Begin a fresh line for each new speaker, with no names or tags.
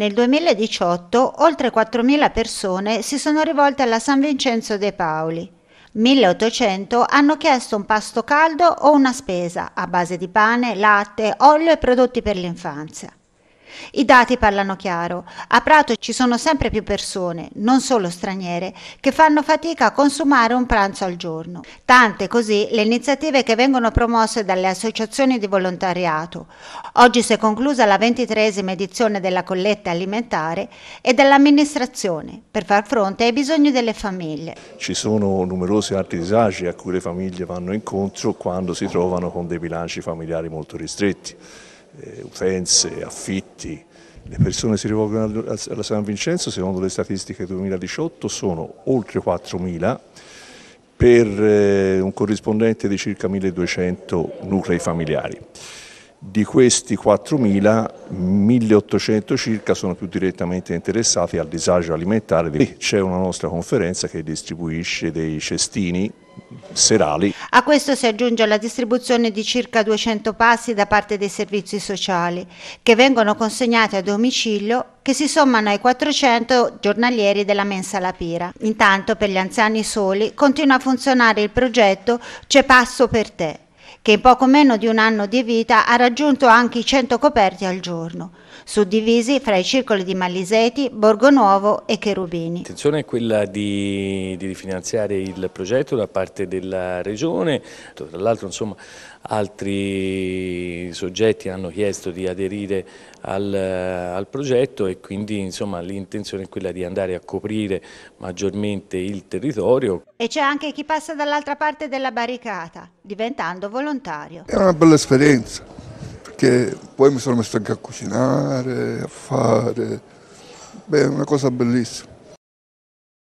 Nel 2018 oltre 4.000 persone si sono rivolte alla San Vincenzo de Paoli. 1.800 hanno chiesto un pasto caldo o una spesa a base di pane, latte, olio e prodotti per l'infanzia. I dati parlano chiaro. A Prato ci sono sempre più persone, non solo straniere, che fanno fatica a consumare un pranzo al giorno. Tante così le iniziative che vengono promosse dalle associazioni di volontariato. Oggi si è conclusa la ventitresima edizione della colletta alimentare e dell'amministrazione per far fronte ai bisogni delle famiglie.
Ci sono numerosi altri disagi a cui le famiglie vanno incontro quando si trovano con dei bilanci familiari molto ristretti eh, utenze, affitti, le persone che si rivolgono alla San Vincenzo, secondo le statistiche 2018, sono oltre 4.000 per eh, un corrispondente di circa 1.200 nuclei familiari. Di questi 4.000, 1.800 circa sono più direttamente interessati al disagio alimentare. C'è una nostra conferenza che distribuisce dei cestini serali.
A questo si aggiunge la distribuzione di circa 200 passi da parte dei servizi sociali, che vengono consegnati a domicilio che si sommano ai 400 giornalieri della mensa La Pira. Intanto per gli anziani soli continua a funzionare il progetto C'è passo per te che in poco meno di un anno di vita ha raggiunto anche i 100 coperti al giorno, suddivisi fra i circoli di Malliseti, Borgonuovo e Cherubini.
L'intenzione è quella di, di rifinanziare il progetto da parte della Regione, tra l'altro insomma altri soggetti hanno chiesto di aderire al, al progetto e quindi l'intenzione è quella di andare a coprire maggiormente il territorio.
E c'è anche chi passa dall'altra parte della barricata, diventando volontario.
È una bella esperienza, perché poi mi sono messo anche a cucinare, a fare, beh, è una cosa bellissima.